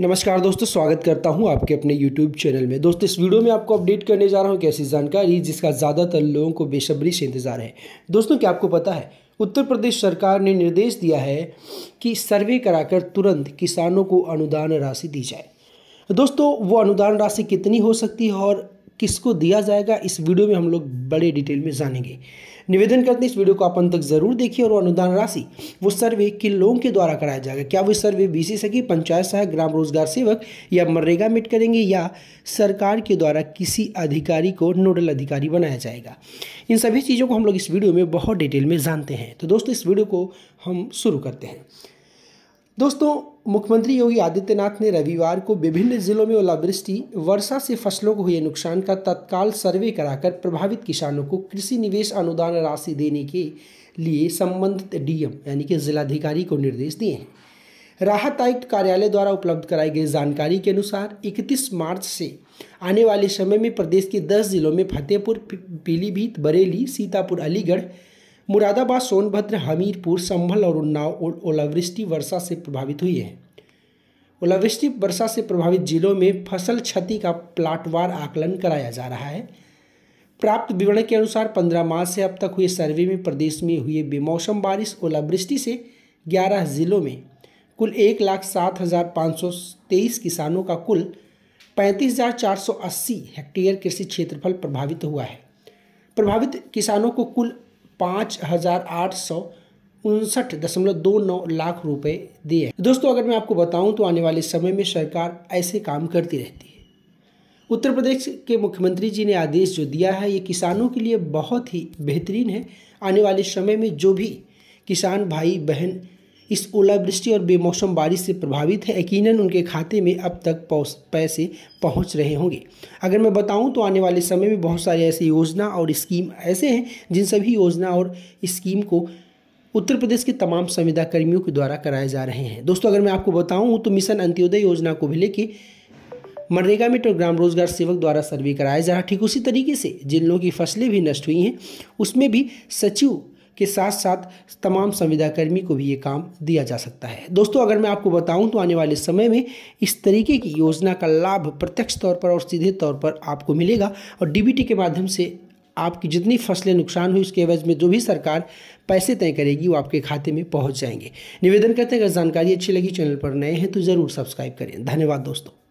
नमस्कार दोस्तों स्वागत करता हूं आपके अपने YouTube चैनल में दोस्तों इस वीडियो में आपको अपडेट करने जा रहा हूं एक ऐसी जानकारी जिसका ज़्यादातर लोगों को बेसब्री से इंतज़ार है दोस्तों क्या आपको पता है उत्तर प्रदेश सरकार ने निर्देश दिया है कि सर्वे कराकर तुरंत किसानों को अनुदान राशि दी जाए दोस्तों वो अनुदान राशि कितनी हो सकती है और किसको दिया जाएगा इस वीडियो में हम लोग बड़े डिटेल में जानेंगे निवेदन करते हैं इस वीडियो को आप अंत तक जरूर देखिए और अनुदान राशि वो सर्वे किन लोगों के द्वारा कराया जाएगा क्या वो सर्वे सखी पंचायत सहायक ग्राम रोजगार सेवक या मनरेगा मिट करेंगे या सरकार के द्वारा किसी अधिकारी को नोडल अधिकारी बनाया जाएगा इन सभी चीज़ों को हम लोग इस वीडियो में बहुत डिटेल में जानते हैं तो दोस्तों इस वीडियो को हम शुरू करते हैं दोस्तों मुख्यमंत्री योगी आदित्यनाथ ने रविवार को विभिन्न जिलों में ओलावृष्टि वर्षा से फसलों को हुए नुकसान का तत्काल सर्वे कराकर प्रभावित किसानों को कृषि निवेश अनुदान राशि देने के लिए संबंधित डीएम यानी कि जिलाधिकारी को निर्देश दिए हैं राहत आयुक्त कार्यालय द्वारा उपलब्ध कराई गई जानकारी के अनुसार 31 मार्च से आने वाले समय में प्रदेश के 10 जिलों में फतेहपुर पीलीभीत बरेली सीतापुर अलीगढ़ मुरादाबाद सोनभद्र हमीरपुर संभल और उन्नाव ओलावृष्टि वर्षा से प्रभावित हुई है ओलावृष्टि वर्षा से प्रभावित जिलों में फसल क्षति का प्लाटवार आकलन कराया जा रहा है प्राप्त विवरण के अनुसार 15 मार्च से अब तक हुए सर्वे में प्रदेश में हुए बेमौसम बारिश ओलावृष्टि से 11 जिलों में कुल एक लाख सात हज़ार पाँच सौ तेईस किसानों का कुल पैंतीस हज़ार चार सौ अस्सी हेक्टेयर कृषि क्षेत्रफल प्रभावित हुआ है प्रभावित किसानों को कुल पाँच हज़ार आठ सौ उनसठ दशमलव दो नौ लाख रुपए दिए दोस्तों अगर मैं आपको बताऊं तो आने वाले समय में सरकार ऐसे काम करती रहती है उत्तर प्रदेश के मुख्यमंत्री जी ने आदेश जो दिया है ये किसानों के लिए बहुत ही बेहतरीन है आने वाले समय में जो भी किसान भाई बहन इस ओलावृष्टि और बेमौसम बारिश से प्रभावित है यकीनन उनके खाते में अब तक पैसे पहुंच रहे होंगे अगर मैं बताऊं तो आने वाले समय में बहुत सारी ऐसी योजना और स्कीम ऐसे हैं जिन सभी योजना और स्कीम को उत्तर प्रदेश के तमाम संविदा कर्मियों के द्वारा कराए जा रहे हैं दोस्तों अगर मैं आपको बताऊँ तो मिशन अंत्योदय योजना को भी लेके मनरेगा में और ग्राम रोजगार सेवक द्वारा सर्वे कराया जा रहा ठीक उसी तरीके से जिन लोगों की फसलें भी नष्ट हुई हैं उसमें भी सचिव के साथ साथ तमाम संविदाकर्मी को भी ये काम दिया जा सकता है दोस्तों अगर मैं आपको बताऊं तो आने वाले समय में इस तरीके की योजना का लाभ प्रत्यक्ष तौर पर और सीधे तौर पर आपको मिलेगा और डीबीटी के माध्यम से आपकी जितनी फसलें नुकसान हुई उसके एवज में जो भी सरकार पैसे तय करेगी वो आपके खाते में पहुँच जाएंगे निवेदन करते हैं अगर जानकारी अच्छी लगी चैनल पर नए हैं तो ज़रूर सब्सक्राइब करें धन्यवाद दोस्तों